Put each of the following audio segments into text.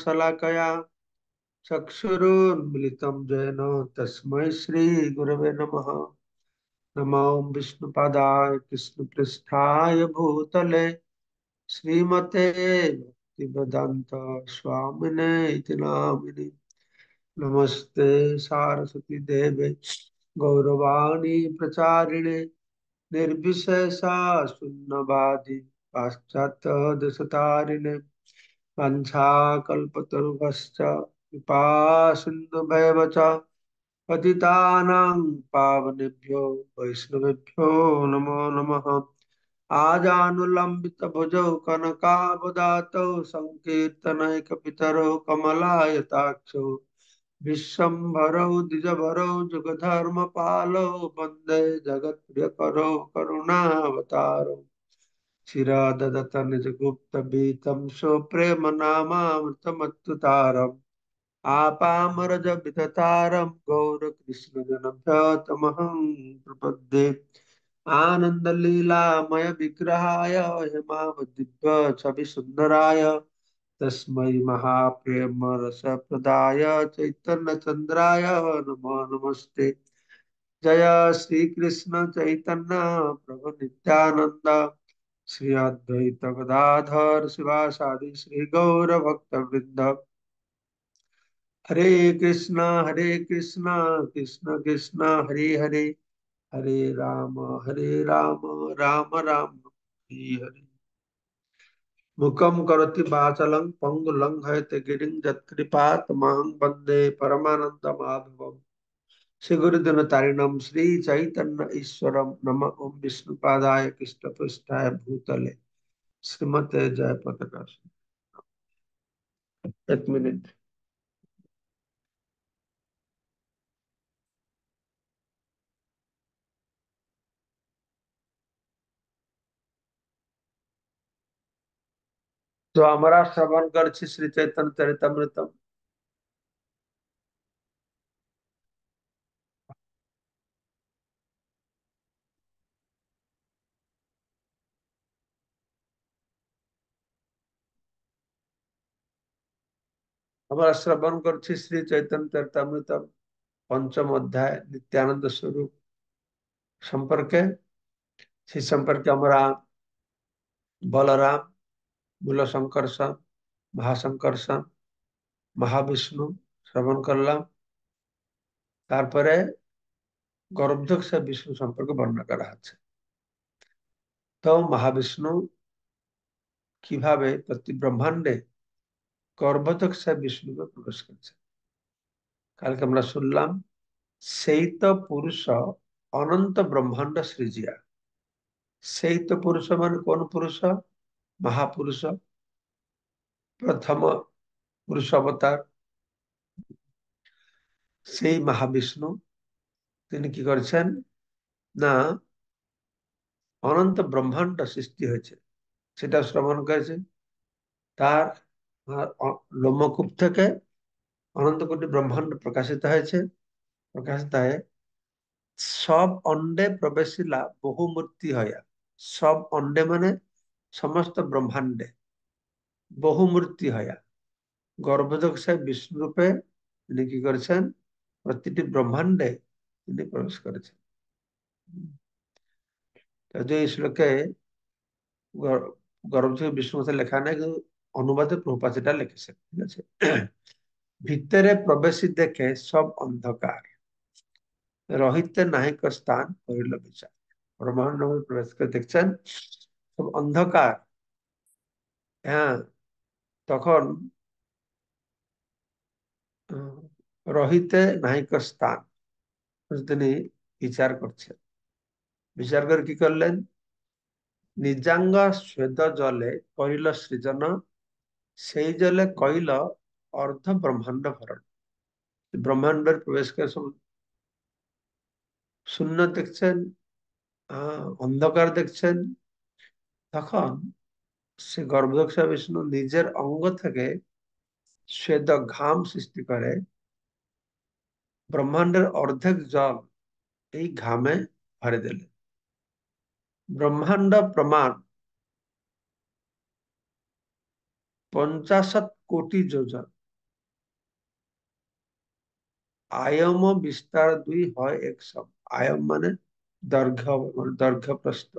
शलाकया चक्षुरोन्मीत जैन गुरव नम नम ओं विष्णुपदाय कृष्णपृष्ठा भूतले श्रीमते भक्तिवेदान्त स्वामिने नामिने नमस्ते सारस्वती देव गौरवाणी प्रचारिणे निर्विशेषा शून्यवादी पाश्चात्य दशतारिणे वंशाकल्पतरुभश्च कृपासिन्धुभैव च पतितानां पावनेभ्यो वैष्णवेभ्यो नमो नमः आजानुलम्बितभुजौ कनकावदातौ सङ्कीर्तनैकपितरौ कमलायताक्षौ विश्वम्भरौ द्विजभरौ जुगधर्मपालौ वन्दे जगत्प्रियकरौ करुणावतारौ शिरा ददत निजगुप्तबीतं स्वप्रेमनामामृतमत्तुतारम् आपामरजविदतारं गौरकृष्णजनभ्यतमहं प्रपद्ये आनन्दलीलामयविग्रहाय हेमावदिभ्य छविसुन्दराय तस्मै चैतन्य चैतन्यचन्द्राय नमो नमस्ते जय श्री कृष्ण चैतन्य प्रभु नित्यानन्द श्री अद्वैत गदाधर शिवासादि श्री गौर भक्त वृंद हरे कृष्णा हरे कृष्णा कृष्ण कृष्णा हरे हरे हरे राम हरे राम राम राम हरे हरे मुखम करोति वाचलं पंगुलंघयते गिरिं जत्कृपात् मां वन्दे परमानन्दमाधवम् श्री गुरुदिन तारिणम श्री चैतन्य ईश्वर नम ओम विष्णुपादाय कृष्ण पृष्ठाय भूतले श्रीमते जय पतकाश एक मिनट तो हमारा श्रवण कर श्री चैतन्य चरितमृतम আমরা শ্রবণ করছি শ্রী চৈতন্য চরিতামৃত পঞ্চম অধ্যায় নিত্যানন্দ স্বরূপ সম্পর্কে সেই সম্পর্কে আমরা বলরাম মূল সংকর্ষণ মহাসংকর্ষণ মহাবিষ্ণু শ্রবণ করলাম তারপরে গরবধ্যক্ষ বিষ্ণু সম্পর্কে বর্ণনা করা আছে তো মহাবিষ্ণু কিভাবে প্রতি ব্রহ্মাণ্ডে কর্বতক বিষ্ণুকে প্রকাশ করছেন কালকে আমরা শুনলাম সেই তো পুরুষ অনন্ত ব্রহ্মাণ্ড সৃজিয়া সেই তো পুরুষ মানে কোন পুরুষ মহাপুরুষ প্রথম পুরুষ অবতার সেই মহাবিষ্ণু তিনি কি করছেন না অনন্ত ব্রহ্মাণ্ড সৃষ্টি হয়েছে সেটা শ্রবণ করেছে তার লোমকূপ থেকে কোটি ব্রহ্মাণ্ড প্রকাশিত হয়েছে প্রকাশিত হয়ে সব অন্ডে প্রবেশিলা মূর্তি হইয়া সব অন্ডে মানে সমস্ত ব্রহ্মাণ্ডে মূর্তি হইয়া গর্ভযোগ সে বিষ্ণুরূপে তিনি কি করেছেন প্রতিটি ব্রহ্মাণ্ডে তিনি প্রবেশ করেছেন এই শ্লোকে গর্ভযোগ বিষ্ণু লেখা নেই কিন্তু অনুবাদে প্রভুপাত এটা লিখেছেন ঠিক আছে ভিতরে প্রবেশি দেখে সব অন্ধকার রহিতে নাহিক স্থান করিল বিচার ব্রহ্মাণ্ড প্রবেশ করে দেখছেন সব অন্ধকার হ্যাঁ তখন রহিতে নাহিক স্থান তিনি বিচার করছেন বিচার করে কি করলেন নিজাঙ্গ শ্বেদ জলে করিল সৃজন সেই জলে কইল অর্ধ ব্রহ্মাণ্ড ভরণ ব্রহ্মাণ্ডের প্রবেশ করে সব শূন্য দেখছেন অন্ধকার দেখছেন তখন সে গর্ভদক্ষা বিষ্ণু নিজের অঙ্গ থেকে শ্বেদ ঘাম সৃষ্টি করে ব্রহ্মাণ্ডের অর্ধেক জল এই ঘামে ভরে দিলে ব্রহ্মাণ্ড প্রমাণ পঞ্চাশত কোটি যোজন আয়ম বিস্তার দুই হয় একশ আয়ম মানে দৈর্ঘ্য মানে দৈর্ঘ্য প্রস্থ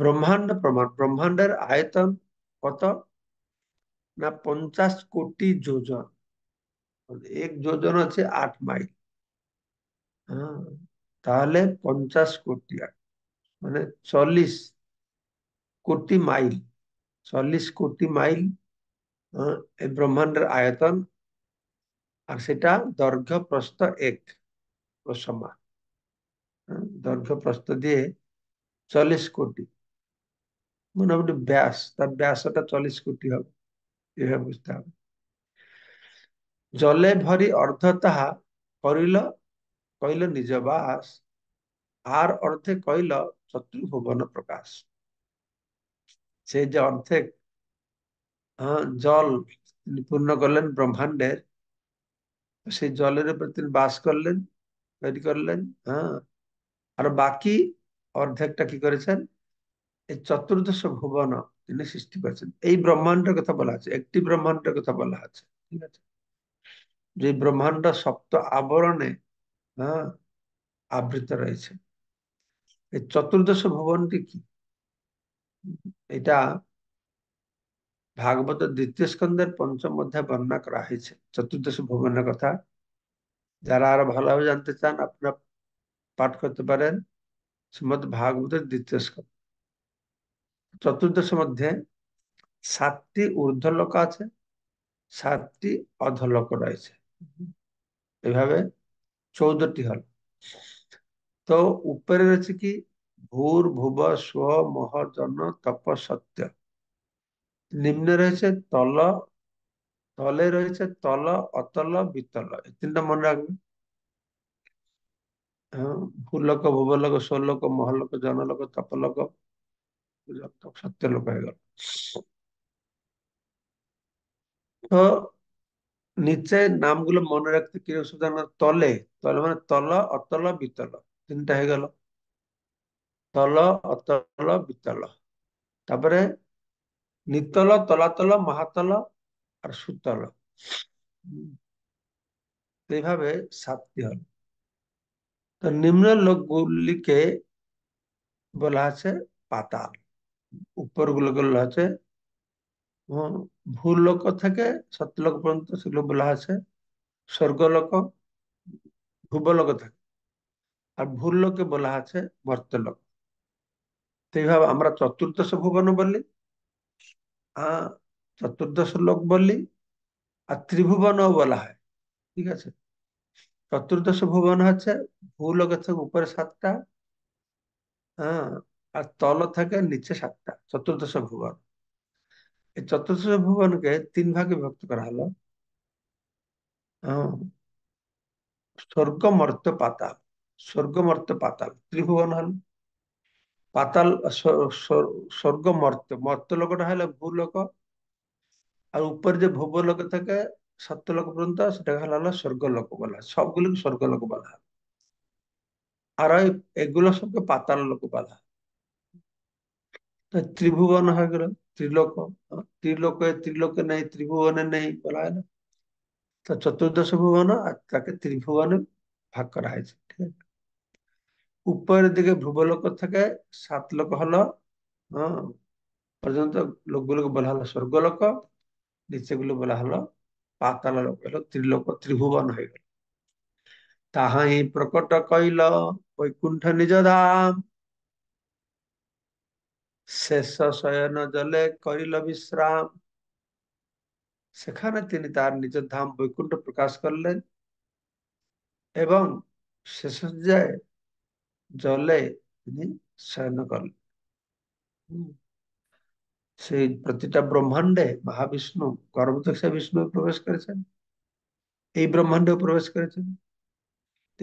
ব্রহ্মাণ্ড প্রমাণ ব্রহ্মাণ্ডের আয়তন কত না পঞ্চাশ কোটি যোজন মানে এক যোজন আছে আট মাইল তাহলে পঞ্চাশ কোটি মানে চল্লিশ কোটি মাইল চল্লিশ কোটি মাইল ব্রহ্মাণ্ডের আয়তন আর সেটা দৈর্ঘ্য প্রস্ত এক সমান দৈর্ঘ্য প্রস্ত দিয়ে চল্লিশ কোটি মোটামুটি ব্যাস তার ব্যাসটা চল্লিশ কোটি হবে এভাবে বুঝতে হবে জলে ভরি অর্ধ তাহা করিল কইল নিজ বাস আর অর্ধে কইল শত্রু ভুবন প্রকাশ সেই যে অর্ধেক জল তিনি পূর্ণ করলেন ব্রহ্মাণ্ডের সেই জলের উপর তিনি বাস করলেন তৈরি করলেন হ্যাঁ আর বাকি অর্ধেকটা কি করেছেন এই চতুর্দশ ভুবন তিনি সৃষ্টি করেছেন এই ব্রহ্মাণ্ডের কথা বলা আছে একটি ব্রহ্মাণ্ডের কথা বলা আছে ঠিক আছে যে ব্রহ্মাণ্ড সপ্ত আবরণে হ্যাঁ আবৃত রয়েছে এই চতুর্দশ ভুবনটি কি এটা ভাগবত দ্বিতীয় স্কন্ধের পঞ্চম অধ্যায় বর্ণনা করা হয়েছে চতুর্দশ ভুবনের কথা যারা আরো ভালোভাবে জানতে চান আপনারা পাঠ করতে পারেন শ্রীমদ ভাগবতের দ্বিতীয় স্কন্ধ চতুর্দশ মধ্যে সাতটি ঊর্ধ্বলোক আছে সাতটি অধলোক রয়েছে এভাবে চৌদ্দটি হল তো উপরে রয়েছে কি ভূর ভুব স্ব মহজন তপ সত্য নিম্নে রয়েছে তল তলে রয়েছে তল অতল বিতল এ তিনটা মনে রাখবে হ্যাঁ, ভূলোক ভুবলোক স্বলোক মহলোক জনলোক তপলোক সত্য লোক হয়ে গেল তো নিচে নামগুলো মনে রাখতে কি সাধারণত তলে তলে মানে তল অতল বিতল তিনটা হয়ে গেল তল অতল বিতল তারপরে নিতল তলাতল মাহাতল আর সুতল এইভাবে সাতটি হল তো নিম্ন লোকগুলিকে বলা আছে পাতাল উপর গুলোকে বলা আছে লোক থেকে সত্যলোক পর্যন্ত সেগুলো বলা আছে স্বর্গলোক ভুবলোক থাকে আর ভূলোকে বলা আছে বর্তলোক এইভাবে আমরা চতুর্দশ ভুবন বললি হ্যাঁ চতুর্দশ লোক বললি আর ত্রিভুবনও বলা হয় ঠিক আছে চতুর্দশ ভুবন হচ্ছে ভূলোক থেকে উপরে সাতটা হ্যাঁ আর তল থেকে নিচে সাতটা চতুর্দশ ভুবন এই চতুর্দশ ভুবনকে তিন ভাগে বিভক্ত করা হলো স্বর্গ মর্ত পাতাল স্বর্গ মর্ত পাতাল ত্রিভুবন হলো পাতাল স্বর্গ মর্ত ମର୍ତ୍ତ୍ୟ ଲୋକଟା ହେଲା ଭୂଲୋକ আর উপরে যে লোক থাকে সত্যলোক পর্যন্ত সেটাকে হলো স্বর্গ লোক বলা হয় স্বর্গ লোক বলা আর এগুলো সবকে পাতাল লোক বলা ত্রিভুবন হয়ে গেল ত্রিলোক ত্রিলোক ত্রিলোকে নেই ত্রিভুবনে নেই বলা হয় না তো চতুর্দশ ভুবন আর তাকে ত্রিভুবনে ভাগ করা হয়েছে ঠিক আছে উপরের দিকে ভূগোলক থাকে সাত লোক হলো হ্যাঁ পর্যন্ত লোকগুলোকে বলা হলো স্বর্গলোক নিচেগুলো বলা হলো পাতাল লোক হলো ত্রিলোক ত্রিভুবন হয়ে গেল তাহাই প্রকট কইল বৈকুণ্ঠ নিজ ধাম শেষ শয়ন জলে কইল বিশ্রাম সেখানে তিনি তার নিজ ধাম বৈকুণ্ঠ প্রকাশ করলেন এবং শেষ যায় জলে তিনি শয়ন করলেন সেই প্রতিটা ব্রহ্মাণ্ডে মহাবিষ্ণু গর্ভদক্ষা বিষ্ণু প্রবেশ করেছেন এই ব্রহ্মাণ্ডে প্রবেশ করেছেন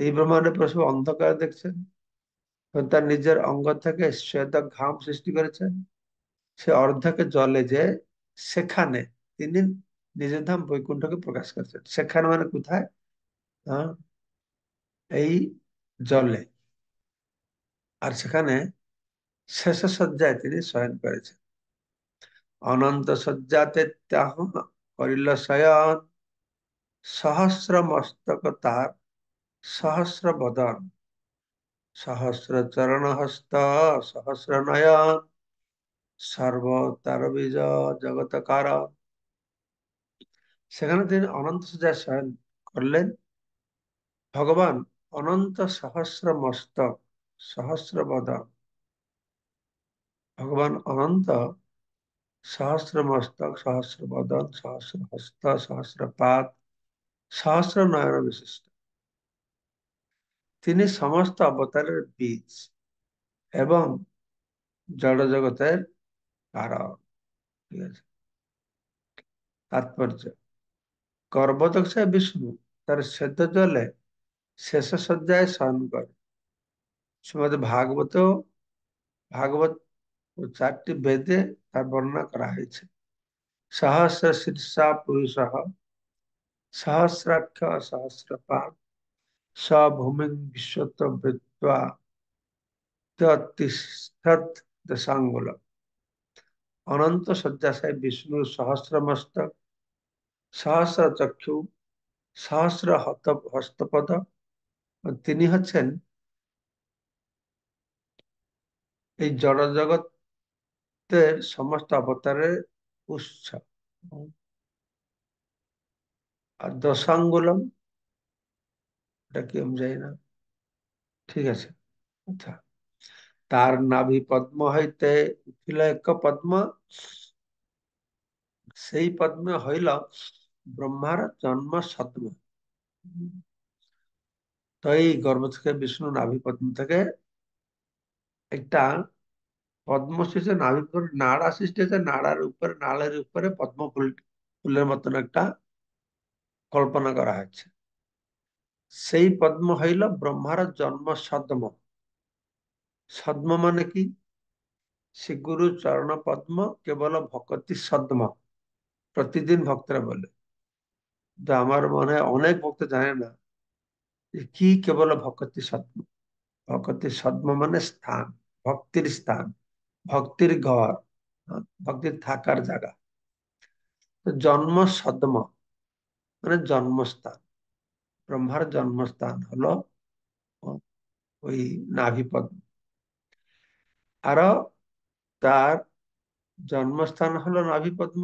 এই ব্রহ্মাণ্ডে প্রবেশ অন্ধকার দেখছেন তার নিজের অঙ্গ থেকে শ্বেত ঘাম সৃষ্টি করেছেন সে অর্ধকে জলে যে সেখানে তিনি নিজের ধাম বৈকুণ্ঠকে প্রকাশ করেছেন সেখানে মানে কোথায় এই জলে আর সেখানে শেষ শয্যায় তিনি শয়ন করেছেন অনন্ত শয্যাতে ত্যাহ করিল শয়ন সহস্র মস্তক তার সহস্র বদন সহস্র চরণ হস্ত সহস্র নয়ন সর্বতার বীজ জগত সেখানে তিনি অনন্ত শয্যায় শয়ন করলেন ভগবান অনন্ত সহস্র মস্তক সহস্রবদা ভগবান অনন্ত সহস্রমস্তক সহস্রবদন সহস্রহস্ত সহস্রপাত সহস্র নয়ন বিশিষ্ট তিনি সমস্ত অবতারের বীজ এবং জড় জগতের কারণ ঠিক আছে তাৎপর্য গর্ভদক্ষ বিষ্ণু তার সেদ্ধ জলে শেষ সজ্জায় শয়ন করে শ্রীমদ ভাগবত ভাগবত চারটি বেদে তার বর্ণনা করা হয়েছে সহস্র শীর্ষা পুরুষ সহস্রাক্ষ সহস্রপাণ সভূমি বিশ্বত বিদ্বা দশাঙ্গুল অনন্ত শয্যাশায়ী বিষ্ণু সহস্রমস্ত সহস্র চক্ষু সহস্র হত হস্তপদ তিনি হচ্ছেন এই জড়জগতের সমস্ত অবতারের উৎস আর দশাঙ্গুলম এটা কি আমি যাই না ঠিক আছে আচ্ছা তার নাভি পদ্ম হইতে উঠিল এক পদ্ম সেই পদ্ম হইল ব্রহ্মার জন্ম সদ্ম তো এই থেকে বিষ্ণু নাভি পদ্ম থেকে একটা পদ্মশেষে শেষে নাভির নাড়া সৃষ্টি নাড়ার উপরে নাড়ের উপরে পদ্ম ফুল ফুলের মতন একটা কল্পনা করা হয়েছে সেই পদ্ম হইল ব্রহ্মার জন্ম সদ্ম সদ্ম মানে কি শ্রী গুরু চরণ পদ্ম কেবল ভকতি সদ্ম প্রতিদিন ভক্তরা বলে কিন্তু আমার মনে হয় অনেক ভক্ত জানে না কি কেবল ভকতি সদ্ম ভকতি সদ্ম মানে স্থান ভক্তির স্থান ভক্তির ঘর ভক্তির থাকার জায়গা জন্ম সদম মানে জন্মস্থান ব্রহ্মার জন্মস্থান হলো ওই নাভিপদ আরো তার জন্মস্থান হলো নাভিপদ্ম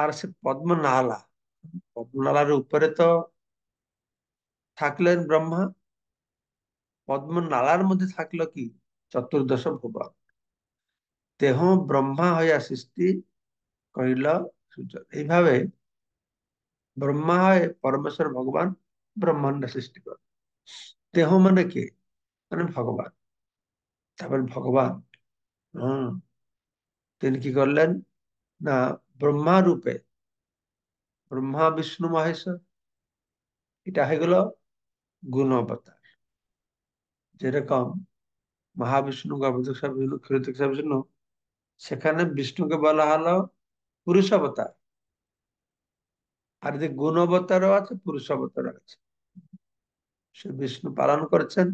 আর সে পদ্মনালা পদ্মনালার উপরে তো থাকলেন ব্রহ্মা পদ্মনালার মধ্যে থাকলো কি চতুর্দশ ଭୁବ দেহ ব্রহ্মা হইয়া সৃষ্টি କହିଲ সূর্য এইভাবে ব্রহ্মা হয় পরমেশ্বর ভগবান ব্রহ্মাণ্ড সৃষ্টি কর দেহ মানে কে মানে ভগবান তারপরে ভগবান হম তিনি কি করলেন না ব্রহ্মা রূপে ব্রহ্মা বিষ্ণু মহেশ্বর এটা হয়ে গেল গুণ অবতার যেরকম মহাবিষ্ণু গর্ভদক্ষ ক্ষীরদক্ষ সেখানে বিষ্ণুকে বলা হলো পুরুষ অবতার আর যে গুণ অবতারও আছে পুরুষ অবতার আছে সে বিষ্ণু পালন করেছেন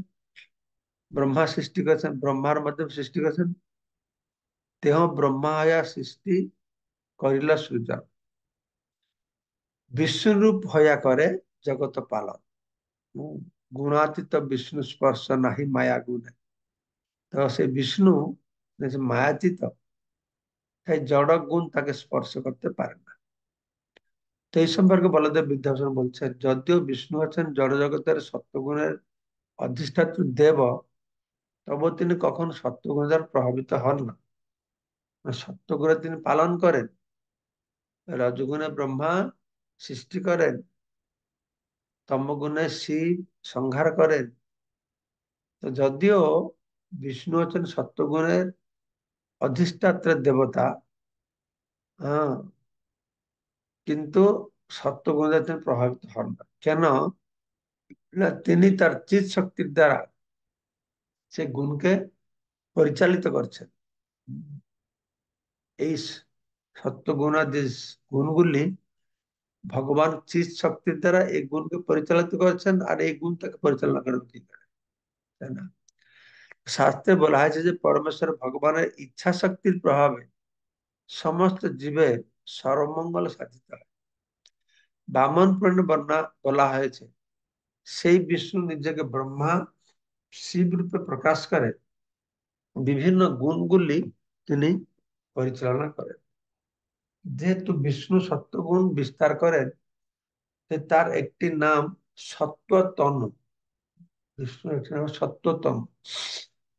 ব্রহ্মা সৃষ্টি করেছেন ব্রহ্মার মধ্যে সৃষ্টি করেছেন দেহ ব্রহ্মা হয়া সৃষ্টি করিলা সূর্য বিষ্ণুরূপ হইয়া করে জগত পালন গুণাতীত বিষ্ণু স্পর্শ নাহি মায়া গুণে ତ সেই বিষ্ণু যে মায়াতীত তাই জড় গুণ তাকে স্পর্শ করতে পারে না তো এই সম্পর্কে বলদেব বিদ্যাভূষণ বলছেন যদিও বিষ্ণু আছেন জড় জগতের সত্যগুণের অধিষ্ঠাত্র দেব তবু তিনি কখন সত্যগুণ দ্বারা প্রভাবিত হন না সত্যগুণে তিনি পালন করেন রজগুণে ব্রহ্মা সৃষ্টি করেন তমগুণে শিব সংহার করেন তো যদিও বিষ্ণু হচ্ছেন সত্যগুণের অধিষ্ঠাত্রের দেবতা হ্যাঁ কিন্তু সত্যগুণে তিনি প্রভাবিত হন না কেন না তিনি তার চিত শক্তির দ্বারা সে গুণকে পরিচালিত করছেন এই সত্যগুণাদি গুণগুলি ভগবান চিত শক্তির দ্বারা এই গুণকে পরিচালিত করছেন আর এই গুণ তাকে পরিচালনা করেন তাই না শাস্ত্রে বলা হয়েছে যে পরমেশ্বর ভগবানের ইচ্ছা শক্তির প্রভাবে সমস্ত জীবের সর্বমঙ্গল সাধিত হয় বামন পুরাণে বর্ণনা বলা হয়েছে সেই বিষ্ণু নিজেকে ব্রহ্মা শিব রূপে প্রকাশ করে বিভিন্ন গুণগুলি তিনি পরিচালনা করেন যেহেতু বিষ্ণু সত্যগুণ বিস্তার করেন তার একটি নাম সত্ত্বতন বিষ্ণু একটি নাম সত্যতম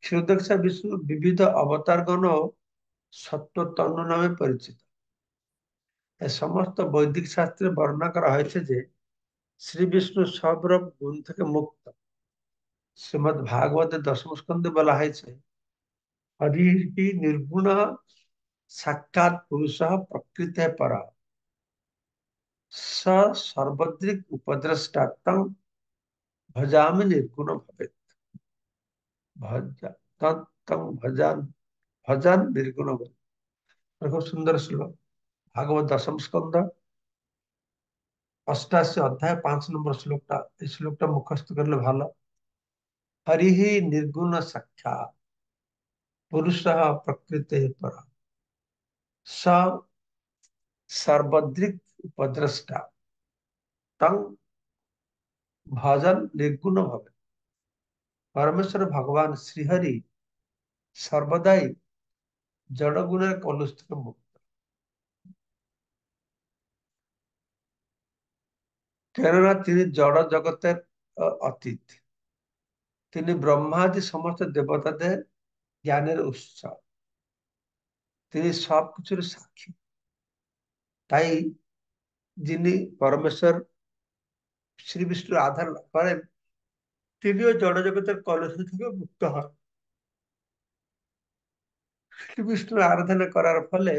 କ୍ଷୀରୋଦକ୍ଷା ବିଷ୍ଣୁ ବିବିଧ ଅବତାରଗଣ সত্যতন্ন নামে পরিচিত এ সমস্ত বৈদিক শাস্ত্রে বর্ণনা করা হয়েছে যে শ্রী বিষ্ণু সবরব গুণ থেকে মুক্ত শ্রীমদ ভাগবত দশম স্কন্ধে বলা হয়েছে হরিহি নির্গুণ সাক্ষাৎ পুরুষ প্রকৃত পর সর্বদ্রিক উপদ্রষ্টাত্ম ভজামি নির্গুণ ভবেত भजन भजन भजन निर्गुण देखो सुंदर श्लोक भागवत दशम स्कंद अष्टाशी अध्याय पांच नंबर श्लोक श्लोकटा मुखस्थ कर भल हरि निर्गुण साक्षा पुरुष प्रकृति पर सर्वद्रिक उपद्रष्टा तंग भजन निर्गुण भवे পরমেশ্বর ভগবান শ্রীহরি সর্বদাই জড়গুণের কলুষ থেকে মুক্ত কেননা তিনি জড় জগতের অতীত তিনি ব্রহ্মাদি সমস্ত দেবতাদের জ্ঞানের উৎস তিনি সবকিছুর সাক্ষী তাই যিনি পরমেশ্বর শ্রী বিষ্ণুর আধার করেন তিনিও জড়জগতের কলস থেকে মুক্ত হন শ্রীকৃষ্ণ আরাধনা করার ফলে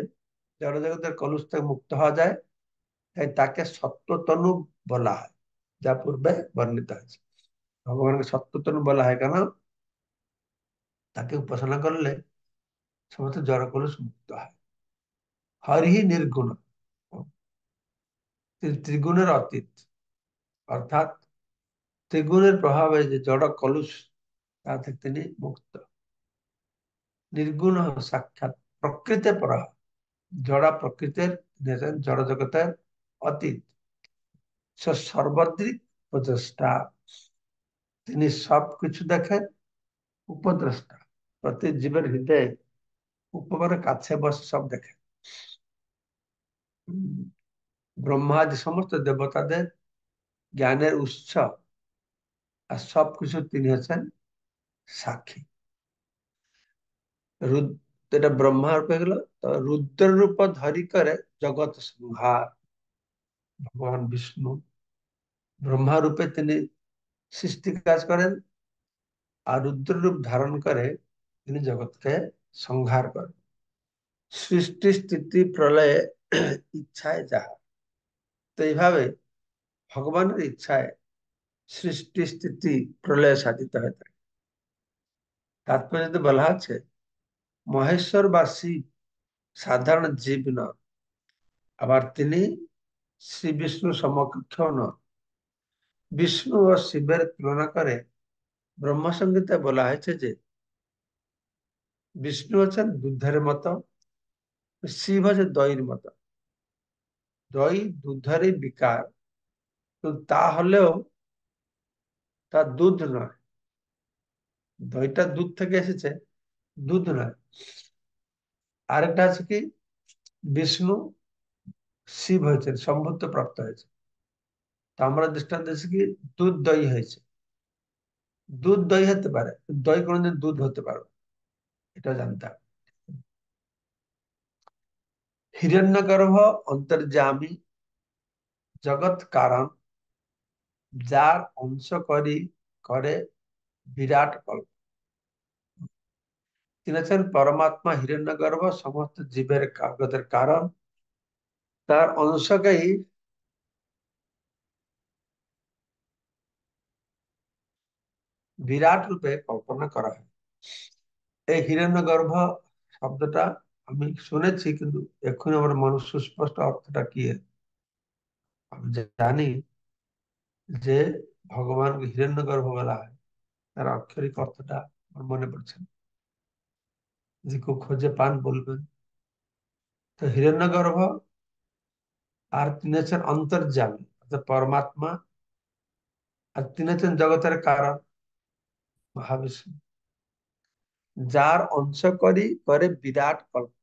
জড়জগতের কলুষ থেকে মুক্ত হওয়া যায় তাই তাকে সত্যতনু বলা হয় যা পূর্বে বর্ণিত হয়েছে ভগবানকে সত্যতনু বলা হয় কেন তাকে উপাসনা করলে সমস্ত জড়কলুষ মুক্ত হয় হরি নির্গুণ ত্রিগুণের অতীত অর্থাৎ ত্রিগুণের প্রভাবে যে জড় কলুষ তা থেকে তিনি মুক্ত নির্গুণ সাক্ষাৎ প্রকৃতে পরাহ জড়া প্রকৃতির জড় জগতের অতীত সর্বাদ্রিক উপদেষ্টা তিনি সবকিছু দেখেন উপদ্রষ্টা প্রতি জীবের হৃদয়ে উপকার কাছে বসে সব দেখেন ব্রহ্মাদি সমস্ত দেবতাদের জ্ঞানের উৎস আর সবকিছু তিনি হচ্ছেন সাক্ষী এটা ব্রহ্মা রূপে গেল তো রুদ্র রূপ ধরি করে জগৎ সংহার ভগবান বিষ্ণু ব্রহ্মা রূপে তিনি সৃষ্টি কাজ করেন আর রুদ্র রূপ ধারণ করে তিনি জগৎকে সংহার করেন সৃষ্টি স্থিতি প্রলয়ে ইচ্ছায় যাহা তো এইভাবে ভগবানের ইচ্ছায় সৃষ্টি স্থিতি প্রলয় সাধিত হয়ে থাকে তাৎপর্যতে বলা আছে মহেশ্বর বা সাধারণ জীব ন আবার তিনি শ্রী বিষ্ণু সমকক্ষ ন বিষ্ণু ও শিবের তুলনা করে ব্রহ্মসংগীতে বলা হয়েছে যে বিষ্ণু হচ্ছেন দুধের মত শিব হচ্ছে দইর মত দই দুধেরই বিকার তা হলেও তা দুধ নয় দইটা দুধ থেকে এসেছে দুধ নয় আরেকটা আছে কি বিষ্ণু শিব হয়েছে সম্ভুত্ব প্রাপ্ত হয়েছে তা আমরা দৃষ্টান্ত কি দুধ দই হয়েছে দুধ দই হতে পারে দই কোনোদিন দুধ হতে পারো এটা জানতাম গর্ভ অন্তর্জামী জগৎ কারণ যার অংশ করি করে বিরাট কল্প তিনি আছেন পরমাত্মা গর্ব সমস্ত জীবের কাগজের কারণ তার অংশকেই বিরাট রূপে কল্পনা করা হয় এই হিরণ্য গর্ভ শব্দটা আমি শুনেছি কিন্তু এখন আমার মনুষ্য সুস্পষ্ট অর্থটা কি আমি জানি যে ভগবান ভগবানকে গর্ভ বলা হয় তার আক্ষরিক অর্থটা আমার মনে পড়ছে যে কেউ খোঁজে পান বলবেন তো হিরণ্য গর্ভ আর তিনি হচ্ছেন অন্তর্যামী অর্থাৎ পরমাত্মা আর তিনি হচ্ছেন জগতের কারণ মহাবিষ্ণু যার অংশ করি করে বিরাট কল্প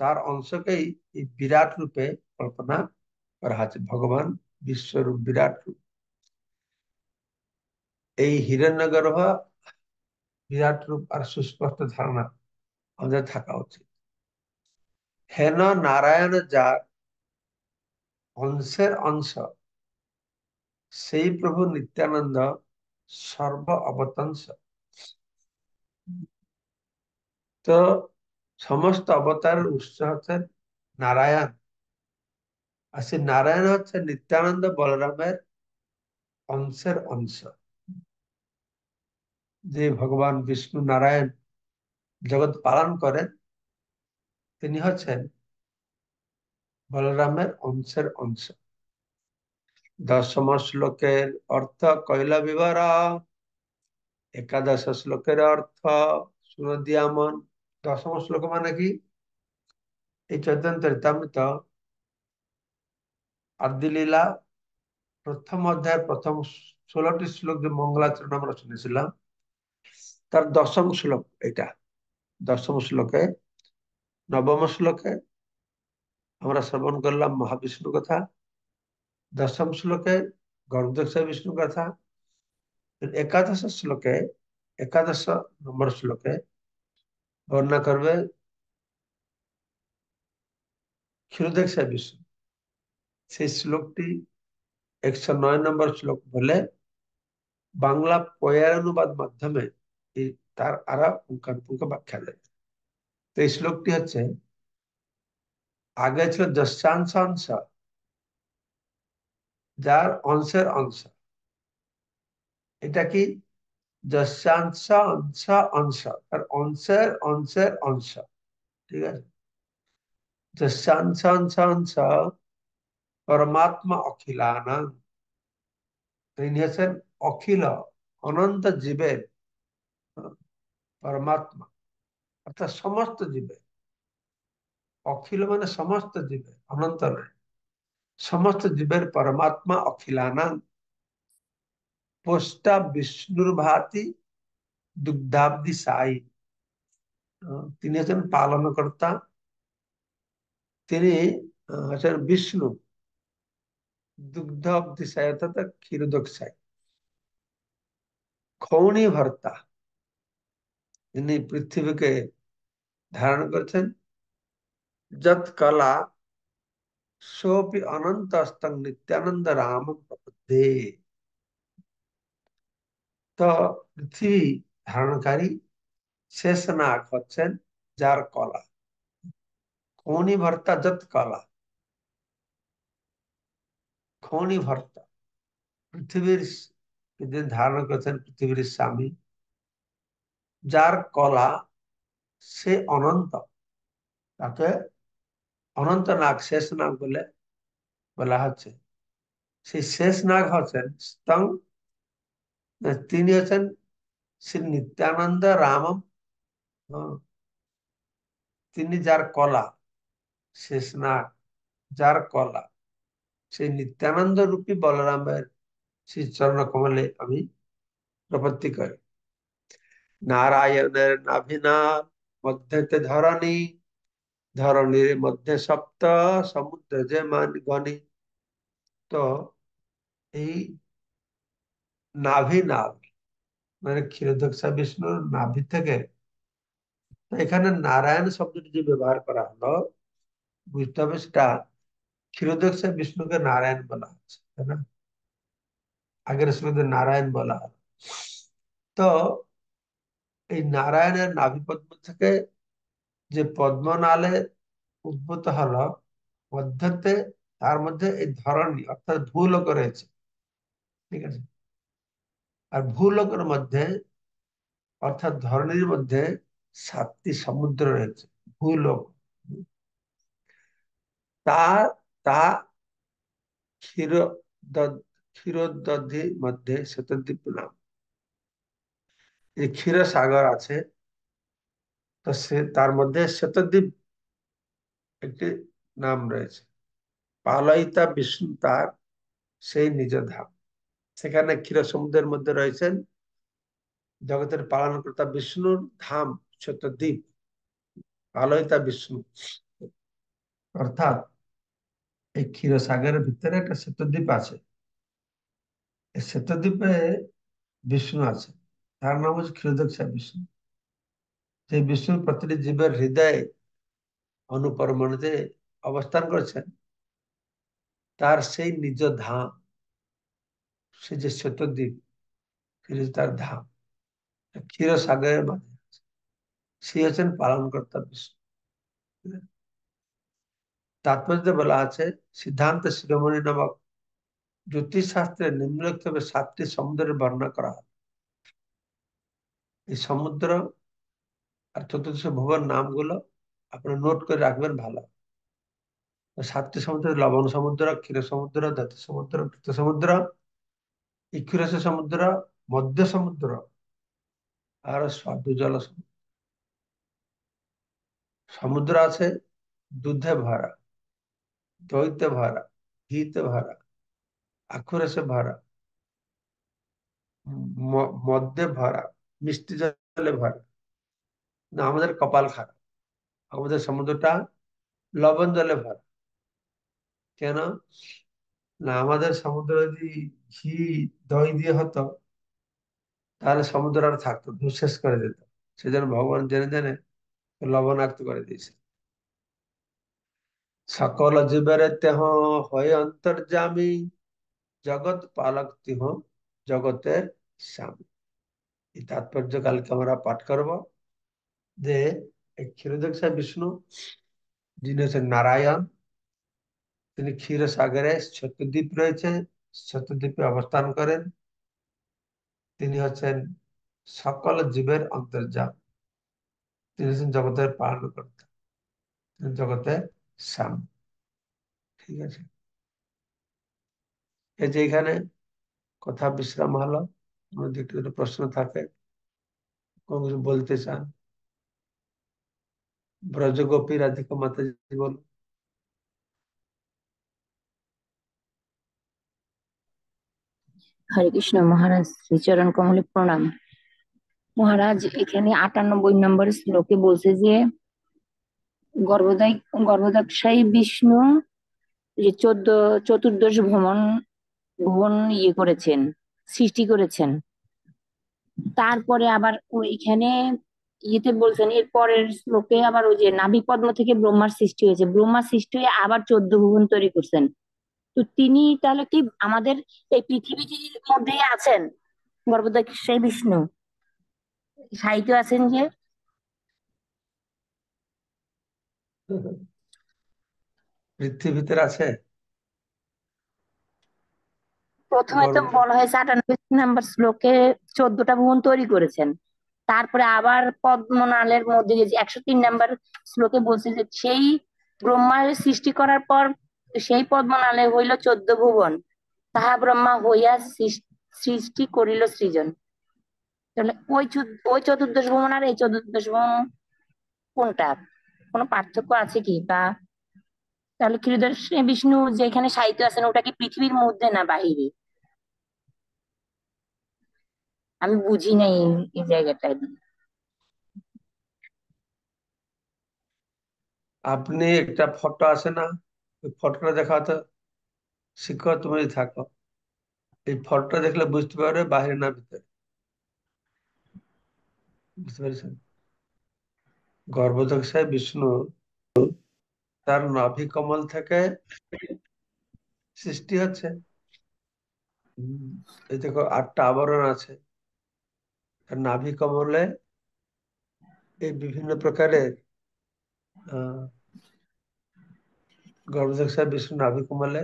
তার অংশকেই এই বিরাট রূপে কল্পনা করা হয়েছে ভগবান বিশ্বরূপ বিরাট রূপ এই হিরণ্যগর্ভ বিরাট রূপ আর সুস্পষ্ট ধারণা আমাদের থাকা উচিত হেন নারায়ণ যার অংশের অংশ সেই প্রভু নিত্যানন্দ সর্ব অবতাংশ তো সমস্ত অবতারের উৎস হচ্ছেন নারায়ণ আর সে নারায়ণ হচ্ছে নিত্যানন্দ বলরামের অংশের অংশ যে ভগবান বিষ্ণু নারায়ণ জগৎ পালন করেন তিনি হচ্ছেন বলরামের অংশের অংশ দশম শ্লোকের অর্থ কয়লা বিবর একাদশ শ্লোকের অর্থ সুরদিয়ামন দশম শ্লোক মানে কি এই চৈতন্য চরিতামৃত আদিলীলা প্রথম অধ্যায়ের প্রথম ষোলোটি শ্লোক যে মঙ্গলাচরণ আমরা শুনেছিলাম তার দশম শ্লোক এটা দশম শ্লোকে নবম শ্লোকে আমরা শ্রবণ করলাম মহাবিষ্ণু কথা দশম শ্লোকে গর্ভদক্ষ বিষ্ণু কথা একাদশ শ্লোকে একাদশ নম্বর শ্লোকে বর্ণনা করবে ক্ষীরোদেক্ষ বিষ্ণু সেই শ্লোকটি একশো নয় নম্বর শ্লোক বলে বাংলা পয়ার অনুবাদ মাধ্যমে তার আরা পুঙ্খানুপুঙ্খ ব্যাখ্যা দেয় তো এই শ্লোকটি হচ্ছে আগে ছিল দশাংশ অংশ যার অংশের অংশ এটা কি দশাংশ অংশ অংশ তার অংশের অংশের অংশ ঠিক আছে দশাংশ অংশ অংশ পরমাত্মা অখিলানা অখিল অনন্ত জীবের ପରମାତ୍ମା ଅର୍ଥାତ୍ ସମସ୍ତ ଯିବେ ଅଖିଲ ମାନେ ସମସ୍ତ ଯିବେ ଅନନ୍ତ ନାହିଁ ସମସ୍ତ ଯିବେର ପରମାତ୍ମା ଅଖିଲାନା পোষ্টা বিষ্ণুর ভাতি দুগ্ধাব্দি সাই তিনি হচ্ছেন পালনকর্তা তিনি হচ্ছেন বিষ্ণু দুগ্ধাব্দি সাই অর্থাৎ ক্ষীরদক সাই খৌনি ভর্তা তিনি পৃথিবীকে ধারণ করেছেন যত কলা সোপি অনন্ত অস্তং নিত্যানন্দ রাম প্রবুদ্ধে তো পৃথিবী ধারণকারী শেষনাগ হচ্ছেন যার কলা খনি ভর্তা যত কলা খনি ভর্তা পৃথিবীর ধারণ করেছেন পৃথিবীর স্বামী যার কলা সে অনন্ত তাকে অনন্ত নাগ শেষ নাগ বলে বলা হচ্ছে সেই শেষ নাগ হচ্ছেন স্তং তিনি হচ্ছেন শ্রী নিত্যানন্দ রাম হ্যাঁ। তিনি যার কলা শেষ নাগ যার কলা সেই নিত্যানন্দ রূপী বলরামের শ্রী চরণ কমলে আমি প্রপত্তি করি নারায়ণের নাভিনার মধ্যেতে ধরণী ধরণীর মধ্যে সপ্ত সমুদ্র যে মান গণি তো এই নাভিনাভ মানে ক্ষীরদক্ষা বিষ্ণুর নাভি থেকে এখানে নারায়ণ শব্দটি যে ব্যবহার করা হলো বুঝতে হবে সেটা ক্ষীরদক্ষা বিষ্ণুকে নারায়ণ বলা হচ্ছে তাই না আগের শ্লোকে নারায়ণ বলা হলো তো এই নারায়ণের নাভিপদ্ম থেকে যে পদ্মনালে উদ্ভূত হলো মধ্যতে তার মধ্যে এই ধরণী অর্থাৎ ভূলোক রয়েছে ঠিক আছে আর ভূলোকের মধ্যে অর্থাৎ ধরণীর মধ্যে সাতটি সমুদ্র রয়েছে ভূলোক তা তা ক্ষীর ক্ষীরোদ্দধি মধ্যে শতদ্বীপ নাম যে ক্ষীরসাগর আছে তো সে তার মধ্যে শতদ্বীপ একটি নাম রয়েছে পালয়িতা বিষ্ণু তার সেই নিজ ধাম সেখানে ক্ষীর সমুদ্রের মধ্যে রয়েছেন জগতের পালনকর্তা বিষ্ণুর ধাম শতদ্বীপ পালয়িতা বিষ্ণু অর্থাৎ এই ক্ষীরসাগরের ভিতরে একটা শতদ্বীপ আছে শতদ্বীপে বিষ্ণু আছে তার নাম হচ্ছে ক্ষীরোদক্ষা বিষ্ণু যে বিষ্ণু প্রতিটি জীবের হৃদয় অনুপরমাণুতে অবস্থান করছেন তার সেই নিজ ধাম সে যে শতদ্বীপ তার ধাম ক্ষীর সাগরের মাঝে আছে সে হচ্ছেন পালনকর্তা বিষ্ণু তাৎপর্য বলা আছে সিদ্ধান্ত শিরোমণি নামক জ্যোতিষশাস্ত্রে নিম্নলিখিতভাবে সাতটি সমুদ্রের বর্ণনা করা হয় এই সমুদ্র আর চতুর্দশ ভুবন নামগুলো আপনি নোট করে রাখবেন ভালো সাতটি সমুদ্র লবণ সমুদ্র ক্ষীর সমুদ্র দাতি সমুদ্র বৃত্ত সমুদ্র ইক্ষুরস সমুদ্র মধ্য সমুদ্র আর স্বাদু জল সমুদ্র সমুদ্র আছে দুধে ভরা দৈতে ভরা ঘিতে ভরা আখুরসে ভরা মধ্যে ভরা মিষ্টি জলে ভরা না আমাদের কপাল খারাপ আমাদের সমুদ্রটা লবণ জলে ভরা কেন না আমাদের সমুদ্র যদি ঘি দই দিয়ে হতো তাহলে সমুদ্র আর থাকতো দুঃশেষ করে দিত সেজন্য ভগবান জেনে জেনে লবণাক্ত করে দিয়েছে সকল জীবের তেহ হয়ে অন্তর্জামী জগৎ পালক তিহ জগতের স্বামী এই তাৎপর্য কালকে আমরা পাঠ করব যে ক্ষীরদক্ষ বিষ্ণু যিনি হচ্ছেন নারায়ণ তিনি ক্ষীর সাগরে শতদ্বীপ রয়েছে শতদ্বীপে অবস্থান করেন তিনি হচ্ছেন সকল জীবের অন্তর্জাত তিনি হচ্ছেন জগতের পালন তিনি জগতে শ্যাম ঠিক আছে এই যে এখানে কথা বিশ্রাম হলো কোনো প্রশ্ন থাকে কোনো কিছু বলতে চান ব্রজগোপী রাধিকা মাতাজি বলুন হরে কৃষ্ণ মহারাজ শ্রীচরণ কমলে প্রণাম মহারাজ এখানে আটানব্বই নম্বর শ্লোকে বলছে যে গর্ভদায় বিষ্ণু যে চোদ্দ চতুর্দশ ভ্রমণ ভুবন ইয়ে করেছেন সৃষ্টি করেছেন তারপরে আবার ওইখানে ইয়েতে বলছেন এর পরের শ্লোকে আবার ওই যে নাভি পদ্ম থেকে ব্রহ্মার সৃষ্টি হয়েছে ব্রহ্মার সৃষ্টি হয়ে আবার চোদ্দ ভুবন তৈরি করছেন তো তিনি তাহলে কি আমাদের এই পৃথিবীটির মধ্যেই আছেন গর্ভদা বিষ্ণু সাহিত্য আছেন যে পৃথিবীতে আছে প্রথমে তো বলা হয়েছে আটানব্বই নাম্বার শ্লোকে চোদ্দটা ভুবন তৈরি করেছেন তারপরে আবার পদ্মনালের মধ্যে একশো তিন নাম্বার শ্লোকে বলছে যে সেই ব্রহ্মার সৃষ্টি করার পর সেই পদ্মনালে হইল চোদ্দ ভুবন তাহা ব্রহ্মা হইয়া সৃষ্টি করিল সৃজন তাহলে ওই ওই চতুর্দশ ভুবন আর এই চতুর্দশ ভ্রমণ কোনটা কোনো পার্থক্য আছে কি বা তাহলে ক্ষীরদর্শনে বিষ্ণু যেখানে সাহিত্য আছেন ওটা কি পৃথিবীর মধ্যে না বাহিরে আমি বুঝি না এই জায়গাটা আপনি একটা ফটো আছে না ওই ফটোটা তো শিক্ষক তুমি থাকো এই ফটোটা দেখলে বুঝতে পারবে বাহিরে না ভিতরে বুঝতে পেরেছেন গর্ভদক্ষ বিষ্ণু তার নাভি কমল থেকে সৃষ্টি হচ্ছে এই দেখো আটটা আবরণ আছে নাভি কমলে এই বিভিন্ন প্রকারের গর্ভদক্ষা বিষ্ণু নাভি কমলে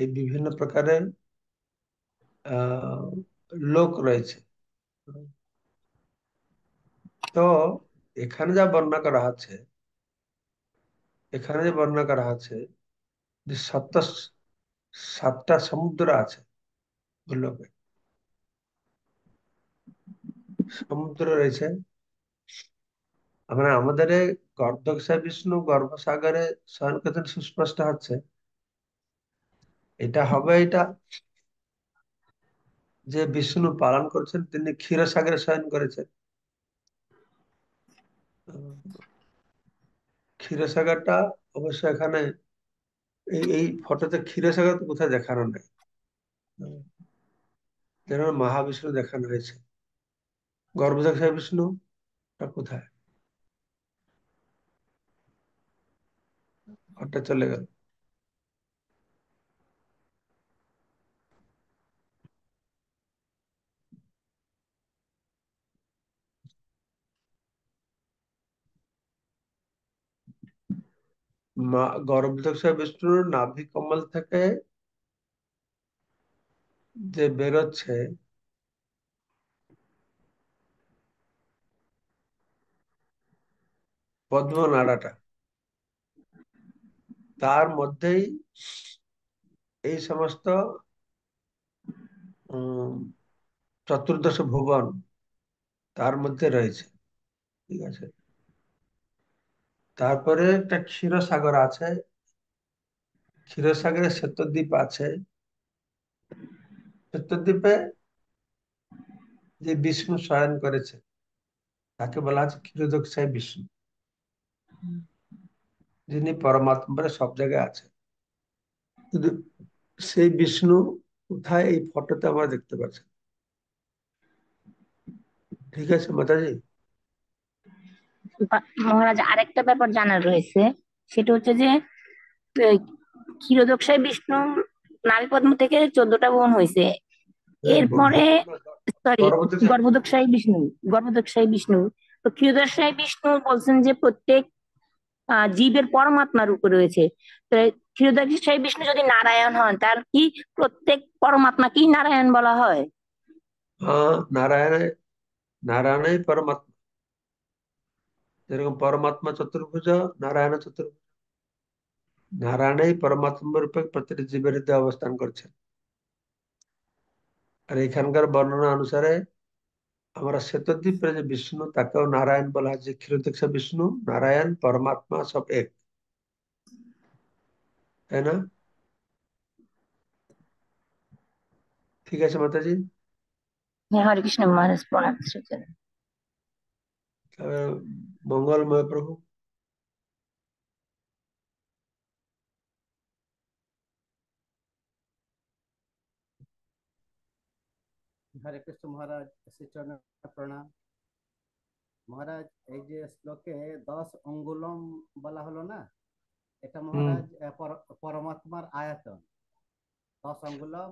এই বিভিন্ন প্রকারের লোক রয়েছে তো এখানে যা বর্ণনা করা আছে এখানে যে বর্ণনা করা আছে যে সাতটা সাতটা সমুদ্র আছে সমুদ্র রয়েছে আমরা আমাদের গর্ধক্ষা বিষ্ণু গর্ভসাগরে স্বয়ং কথন সুস্পষ্ট হচ্ছে এটা হবে এটা যে বিষ্ণু পালন করছেন তিনি ক্ষীরসাগরে শয়ন করেছেন ক্ষীরসাগরটা অবশ্য এখানে এই এই ফটোতে ক্ষীরসাগর কোথায় দেখানো নেই যেন মহাবিষ্ণু দেখানো হয়েছে বিষ্ণু বিষ্ণুটা কোথায় ঘরটা চলে গেল মা গর্ভদক্ষা বিষ্ণুর নাভি কমল থেকে যে বেরোচ্ছে পদ্ম নাড়াটা তার মধ্যেই এই সমস্ত চতুর্দশ ভুবন তার মধ্যে রয়েছে ঠিক আছে তারপরে একটা ক্ষীরসাগর আছে ক্ষীরসাগরে শ্বেতদ্বীপ আছে শ্বেতদ্বীপে যে বিষ্ণু শয়ন করেছে তাকে বলা আছে ক্ষীরদক্ষায় বিষ্ণু যিনি পরমাত্মা সব জায়গায় আছে কিন্তু সেই বিষ্ণু কোথায় এই ফটোতে আমরা দেখতে পাচ্ছি ঠিক আছে মাতাজি মহারাজ আরেকটা ব্যাপার জানার রয়েছে সেটা হচ্ছে যে ক্ষীরদক্ষায় বিষ্ণু নারী পদ্ম থেকে চোদ্দটা বোন হয়েছে হ্যাঁ, এরপরে সরি গর্ভদক্ষায় বিষ্ণু গর্ভদক্ষায় বিষ্ণু তো ক্ষীরদক্ষায় বিষ্ণু বলছেন যে প্রত্যেক জীবের পরমাত্মার রূপ রয়েছে সেই বিষ্ণু যদি নারায়ণ হন তার কি প্রত্যেক কি নারায়ণ বলা হয় নারায়ণ নারায়ণই পরমাত্মা যেরকম পরমাত্মা চতুর্ভুজ নারায়ণ চতুর্ভুজ নারায়ণই পরমাত্মা রূপে প্রতিটি জীবের হৃদয় অবস্থান করছেন আর এখানকার বর্ণনা অনুসারে हमारा विष्णु नारायण बोला जी क्षीरोदक विष्णु नारायण परमात्मा सब एक है ना ठीक है माता जी हरे कृष्ण मंगलमय प्रभु হরে কৃষ্ণ মহারাজ শ্রীচরণ প্রণাম মহারাজ এই যে শ্লোকে দশ অঙ্গুলম বলা হলো না এটা মহারাজ পরমাত্মার আয়তন দশ অঙ্গুলম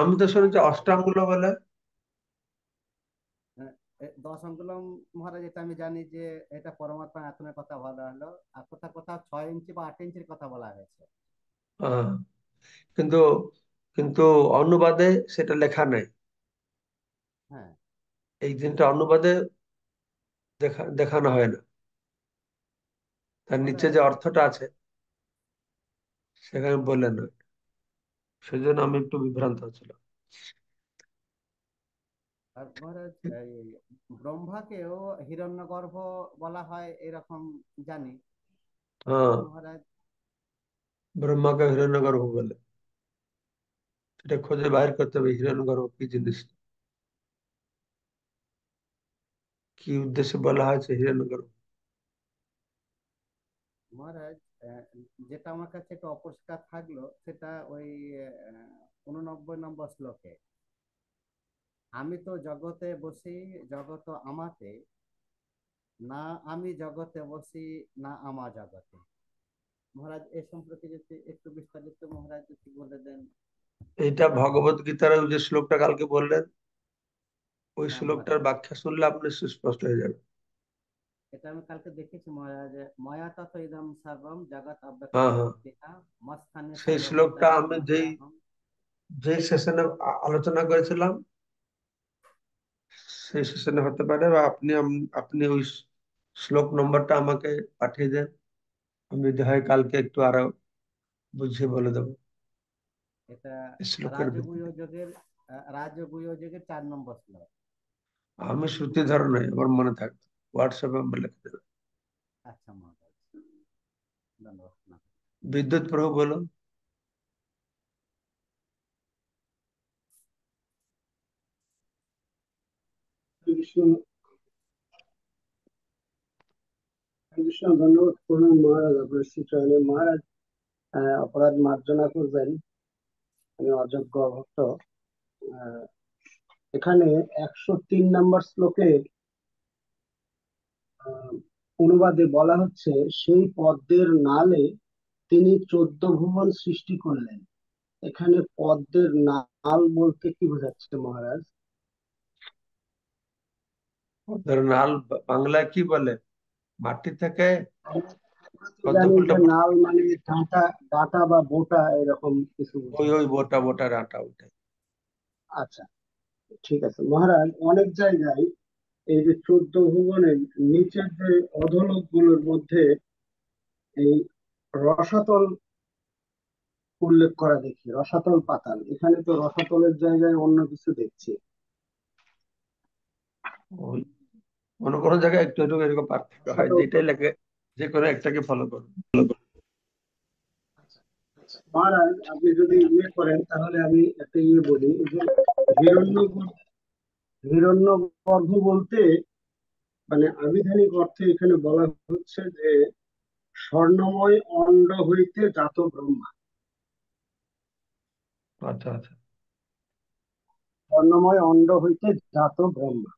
আমি তো শুনেছি অষ্টাঙ্গুল বলে দশ অঙ্গুলম মহারাজ এটা আমি জানি যে এটা পরমাত্মা আয়তনের কথা বলা হলো আর কোথাও কোথাও ছয় ইঞ্চি বা আট ইঞ্চির কথা বলা হয়েছে কিন্তু কিন্তু অনুবাদে সেটা লেখা নাই হ্যাঁ এই দিনটা অনুবাদে দেখা দেখানো হয় না তার নিচে যে অর্থটা আছে সেখানে বলে না সেজন্য আমি একটু বিভ্রান্ত হচ্ছিলাম ব্রহ্মাকেও হিরণ্য গর্ভ বলা হয় এরকম জানি হ্যাঁ ব্রহ্মাকে ব্রহ্মাকে হিরণ্যগর্ভ বলে সেটা খুঁজে বাইর করতে হবে হিরণ্যগর্ভ কি জিনিস কি উদ্দেশ্যে বলা হয়েছে হিরণ্যগর্ভ মহারাজ যেটা আমার কাছে একটা অপরিষ্কার থাকলো সেটা ওই উননব্বই নম্বর শ্লোকে আমি তো জগতে বসি জগত আমাতে না আমি জগতে বসি না আমা জগতে মহারাজ এ সম্পর্কে যদি একটু বিস্তারিত মহারাজ যদি বলে দেন এটা ভগবত গীতার যে শ্লোকটা কালকে বললেন ওই হ্যাঁ, হ্যাঁ। শ্লোকটার ব্যাখ্যা শুনলে আপনি সুস্পষ্ট হয়ে যাবে এটা আমি কালকে দেখেছি মহারাজ মায়া তত ইদম সর্বম জগৎ হ্যাঁ, সেই শ্লোকটা আমি যেই যেই সেশনে আলোচনা করেছিলাম সেই সেশনে হতে পারে বা আপনি আপনি ওই শ্লোক নম্বরটা আমাকে পাঠিয়ে দেন আমি যদি হয় কালকে একটু আরো বুঝিয়ে বলে দেবো এটা চার নম্বর আমি শ্রুতি ধারণায় আমার মনে থাকতো হোয়াটসঅ্যাপে আমি লিখে দেবে আচ্ছা বিদ্যুৎ প্রভু বলো ধন্যবাদ প্রণাম মহারাজ আপনার মহারাজ অপরাধ মার্জনা করবেন আমি অযোগ্য ভক্ত এখানে একশো তিন নম্বর শ্লোকের অনুবাদে বলা হচ্ছে সেই পদ্মের নালে তিনি চোদ্দ ভুবন সৃষ্টি করলেন এখানে পদ্মের নাল বলতে কি বোঝাচ্ছে মহারাজ পদ্মের নাল বাংলায় কি বলে মাটি থেকে মানে এরকম কিছু আচ্ছা, অনেক জায়গায় এই যে চোদ্দ নিচের যে অধলোক গুলোর মধ্যে এই রসাতল উল্লেখ করা দেখি রসাতল পাতাল এখানে তো রসাতলের জায়গায় অন্য কিছু দেখছি অন্য কোনো কোনো জায়গায় একটু একটু এরকম পার্থক্য হয় যেটাই লাগে যে করে একটাকে ফলো করো ফলো আপনি যদি ইয়ে করেন তাহলে আমি একটা ইয়ে বলি যে হিরণ্য হিরণ্য গর্ভ বলতে মানে আবিধানিক অর্থে এখানে বলা হচ্ছে যে স্বর্ণময় অন্ড হইতে জাত ব্রহ্মা আচ্ছা আচ্ছা স্বর্ণময় অন্ড হইতে জাত ব্রহ্মা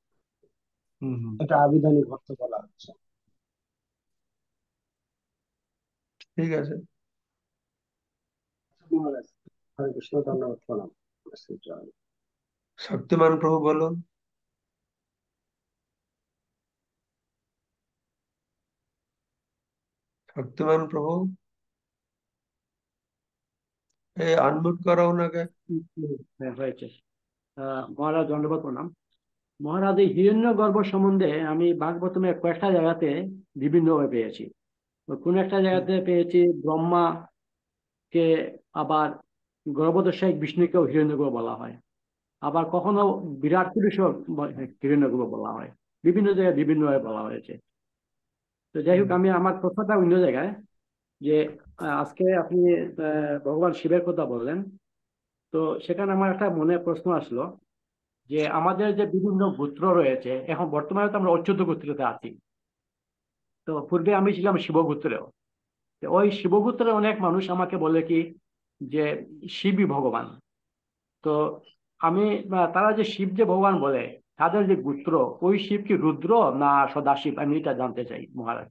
এটা আবিধানিক অর্থ বলা হচ্ছে ঠিক আছে শক্তিমান প্রভু বলুন শক্তিমান প্রভু এই আনমিউট করা ওনাকে হয়েছে মহারাজ দণ্ডবাদ প্রণাম মহারাজ এই হিরণ্য গর্ব সম্বন্ধে আমি বাগবতমে কয়েকটা জায়গাতে বিভিন্নভাবে পেয়েছি কোন একটা জায়গাতে পেয়েছি ব্রহ্মা কে আবার গর্ভদশায় বিষ্ণুকেও হিরণ্যগ্র বলা হয় আবার কখনো বিরাট পুরুষও হিরণ্যগ্র বলা হয় বিভিন্ন জায়গায় বিভিন্নভাবে বলা হয়েছে তো যাই হোক আমি আমার কথাটা অন্য জায়গায় যে আজকে আপনি ভগবান শিবের কথা বললেন তো সেখানে আমার একটা মনে প্রশ্ন আসলো যে আমাদের যে বিভিন্ন গোত্র রয়েছে এখন বর্তমানে তো আমরা অচ্যুত গোত্রতে আছি তো পূর্বে আমি ছিলাম শিবগুত্রে ওই শিবগুত্রের অনেক মানুষ আমাকে বলে কি যে শিবই ভগবান তো আমি তারা যে শিব যে ভগবান বলে তাদের যে গুত্র ওই শিব কি রুদ্র না সদাশিব আমি এটা জানতে চাই মহারাজ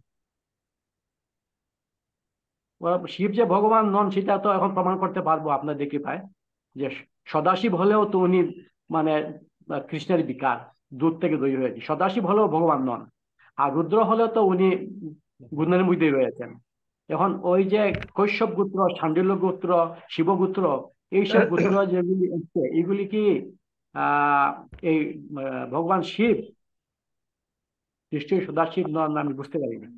শিব যে ভগবান নন সেটা তো এখন প্রমাণ করতে পারবো আপনার দেখি পায় যে সদাশিব হলেও তো উনি মানে কৃষ্ণের বিকার দূর থেকে দৈরি হয়েছে সদাশিব হলেও ভগবান নন আর রুদ্র হলে তো উনি গুণের মধ্যেই রয়েছেন এখন ওই যে কৈশব গোত্র শান্ডিল্য গোত্র শিবগোত্র এইসব গোত্র যেগুলি আছে এগুলি কি এই ভগবান শিব নিশ্চয়ই সদাশিব নন আমি বুঝতে পারি না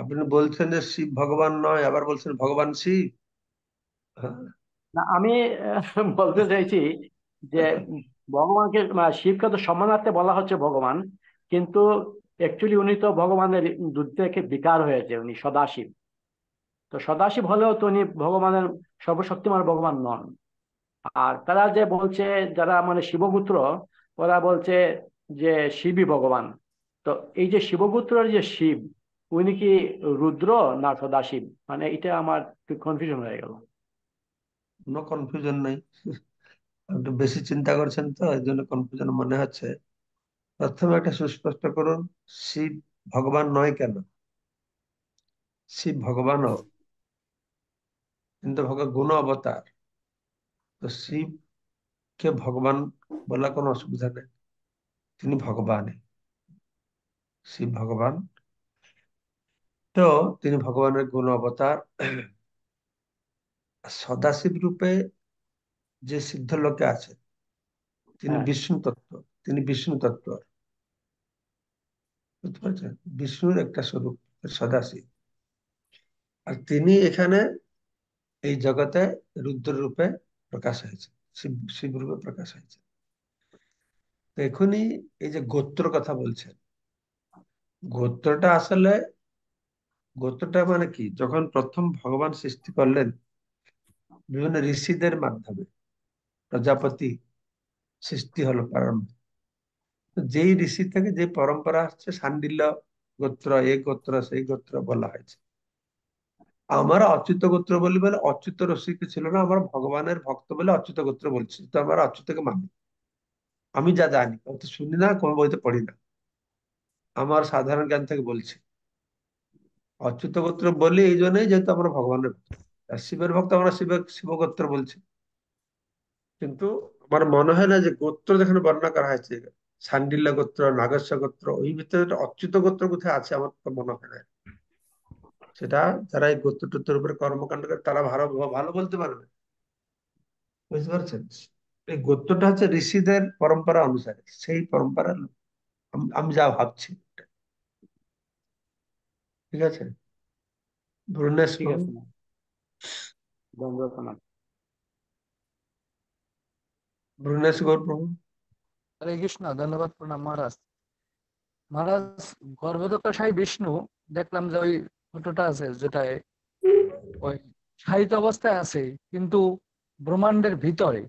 আপনি বলছেন যে শিব ভগবান নয় আবার বলছেন ভগবান শিব না আমি বলতে চাইছি যে ভগবানকে শিবকে তো সম্মানার্থে বলা হচ্ছে ভগবান কিন্তু অ্যাকচুয়ালি উনি তো ভগবানের দুধ থেকে বিকার হয়েছে উনি সদাশিব তো সদাশিব হলেও তো উনি ভগবানের সর্বশক্তিমান ভগবান নন আর তারা যে বলছে যারা মানে শিবপুত্র ওরা বলছে যে শিবই ভগবান তো এই যে শিবপুত্রের যে শিব উনি কি রুদ্র না সদাশিব মানে এটা আমার কনফিউশন হয়ে গেল কোনো কনফিউশন নাই একটু বেশি চিন্তা করছেন তো এই জন্য কনফিউশন মনে হচ্ছে প্রথমে একটা সুস্পষ্ট করুন শিব ভগবান নয় কেন শিব ভগবান কিন্তু ভগবান গুণ অবতার তো শিবকে ভগবান বলা কোনো অসুবিধা নেই তিনি ভগবান শিব ভগবান তো তিনি ভগবানের গুণ অবতার সদাশিব রূপে যে সিদ্ধ লোকে আছে তিনি হ্যাঁ। বিষ্ণু তত্ত্ব তিনি বিষ্ণু তত্ত্ব বুঝতে পারছেন বিষ্ণুর একটা স্বরূপ সদাশিব আর তিনি এখানে এই জগতে রুদ্র রূপে প্রকাশ হয়েছে শিব রূপে প্রকাশ হয়েছে তো এখনই এই যে গোত্র কথা বলছেন গোত্রটা আসলে গোত্রটা মানে কি যখন প্রথম ভগবান সৃষ্টি করলেন বিভিন্ন ঋষিদের মাধ্যমে প্রজাপতি সৃষ্টি হলো প্রারম্ভ যেই ঋষি থেকে যে পরম্পরা আসছে সান্ডিল্য গোত্র এ গোত্র সেই গোত্র বলা হয়েছে আমার অচ্যুত গোত্র বলি বলে অচ্যুত রসিক ছিল না আমার ভগবানের ভক্ত বলে অচ্যুত গোত্র বলছি তো আমার অচ্যুতকে মানি আমি যা জানি অত শুনি না কোনো বইতে পড়ি না আমার সাধারণ জ্ঞান থেকে বলছি অচ্যুত গোত্র বলি এই জন্যই যেহেতু আমরা ভগবানের ভক্ত শিবের ভক্ত আমরা শিবের শিবগোত্র বলছি কিন্তু আমার মনে হয় না যে গোত্র যেখানে বর্ণনা করা হয়েছে সান্ডিল্য গোত্র নাগস্য গোত্র ওই ভিতরে অচ্যুত গোত্র কোথায় আছে আমার তো মনে হয় না সেটা যারা এই গোত্র টোত্রের উপরে কর্মকাণ্ড করে তারা ভালো ভালো বলতে পারবে বুঝতে পারছেন এই গোত্রটা হচ্ছে ঋষিদের পরম্পরা অনুসারে সেই পরম্পরা আমি যা ভাবছি ঠিক আছে ভুবনেশ্বর গৌর প্রভু হরে কৃষ্ণ ধন্যবাদ প্রণাম মহারাজ মহারাজ গর্ভদত্ত সাই বিষ্ণু দেখলাম যে ওই ফটোটা আছে যেটা ওই সাহিত্য অবস্থায় আছে কিন্তু ব্রহ্মাণ্ডের ভিতরে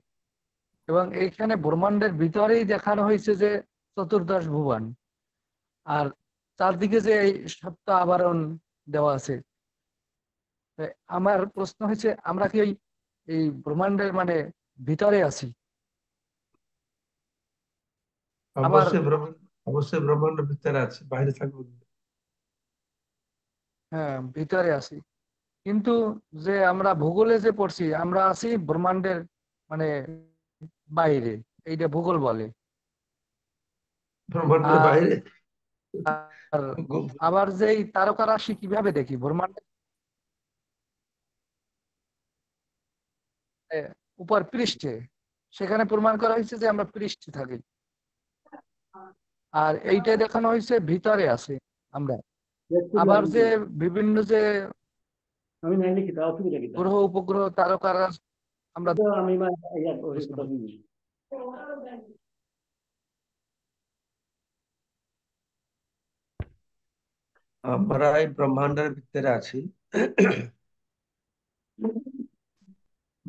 এবং এইখানে ব্রহ্মাণ্ডের ভিতরেই দেখানো হয়েছে যে চতুর্দশ ভুবন আর চারদিকে যে এই সপ্ত আবরণ দেওয়া আছে আমার প্রশ্ন হয়েছে আমরা কি এই ব্রহ্মাণ্ডের মানে ভিতরে আছি অবশ্যই ব্রহ্মাণ্ড অবশ্যই ব্রহ্মাণ্ড ভিতরে আছে বাইরে থাকবো হ্যাঁ ভিতরে আছি কিন্তু যে আমরা ভূগোলে যে পড়ছি আমরা আছি ব্রহ্মাণ্ডের মানে বাইরে এইটা ভূগোল বলে ব্রহ্মাণ্ডের বাইরে আবার যে তারকা রাশি কিভাবে দেখি ব্রহ্মাণ্ডের উপর পৃষ্ঠে সেখানে প্রমাণ করা হয়েছে যে আমরা পৃষ্ঠে থাকি আর এইটা দেখানো হয়েছে ভিতরে আছে আমরা আবার যে বিভিন্ন যে গ্রহ উপগ্রহ তারকার আমরা আমরা এই ব্রহ্মাণ্ডের ভিতরে আছি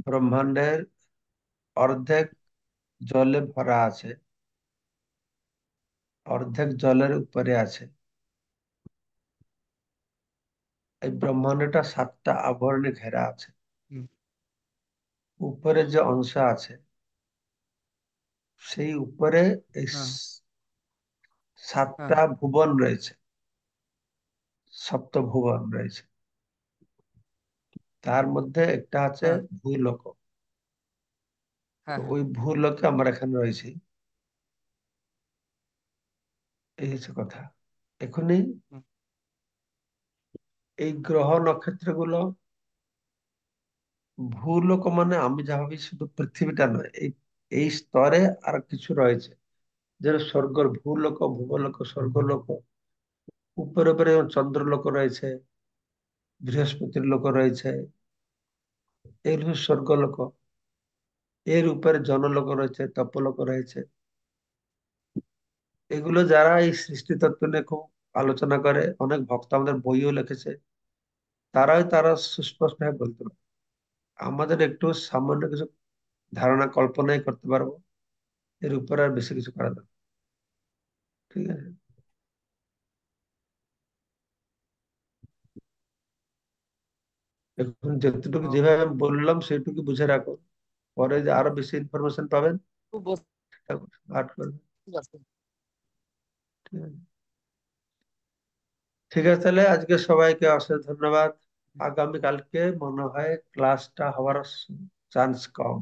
ব্রহ্মাণ্ডের অর্ধেক জলে ভরা আছে অর্ধেক জলের উপরে আছে এই ব্রহ্মাণ্ডটা সাতটা আবরণে ঘেরা আছে উপরে যে অংশ আছে সেই উপরে হ্যাঁ। সাতটা হ্যাঁ। ভুবন রয়েছে সপ্ত ভুবন রয়েছে তার মধ্যে একটা আছে হ্যাঁ। ভূলোক ওই ভূলোকে আমরা এখানে রয়েছি এই হচ্ছে কথা এখনই এই গ্রহ নক্ষত্রগুলো ভূলোক মানে আমি যা ভাবি শুধু পৃথিবীটা নয় এই এই স্তরে আর কিছু রয়েছে যেন স্বর্গর ভূলোক ভূবলোক স্বর্গলোক উপরে উপরে চন্দ্রলোক রয়েছে বৃহস্পতির লোক রয়েছে এর স্বর্গলোক এর উপরে জনলোক রয়েছে তপলোক রয়েছে এগুলো যারা এই সৃষ্টি তত্ত্ব নিয়ে খুব আলোচনা করে অনেক ভক্ত আমাদের বইও লিখেছে তারাই তারা সুস্পষ্টভাবে বলতে পারে আমাদের একটু সামান্য কিছু ধারণা কল্পনাই করতে পারবো এর উপরে আর বেশি কিছু করা যাবে ঠিক আছে এখন যতটুকু যেভাবে বললাম সেটুকু বুঝে রাখো পরে যে আরো বেশি ইনফরমেশন পাবেন আট করবেন ঠিক আছে তাহলে আজকে সবাইকে অশেষ ধন্যবাদ আগামীকালকে মনে হয় ক্লাসটা হওয়ার চান্স কম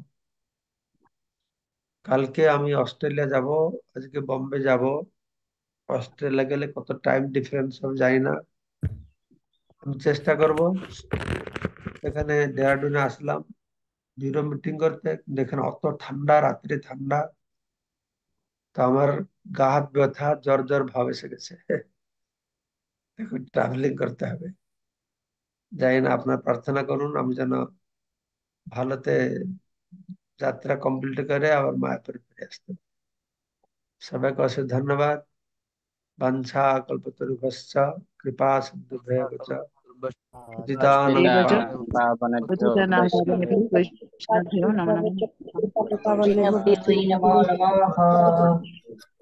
কালকে আমি অস্ট্রেলিয়া যাব আজকে বম্বে যাব অস্ট্রেলিয়া গেলে কত টাইম ডিফারেন্স হবে যাই না আমি চেষ্টা করব এখানে ডেরাডুনে আসলাম জিরো মিটিং করতে দেখেন অত ঠান্ডা রাত্রে ঠান্ডা तो हमार गाहत व्यथा जर जर भावे से गेसे देखो ट्रैवलिंग करते हबे जाए ना अपना प्रार्थना करूं हम जन भलते यात्रा कंप्लीट करे और मायापुर फिर आते सब को से धन्यवाद वंशा कल्पतरुभश्च कृपा सिंधु भय वचा नमो नमः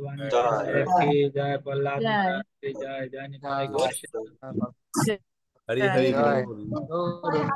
जय प्रहलाद जय जय निताय गौर हरि हरि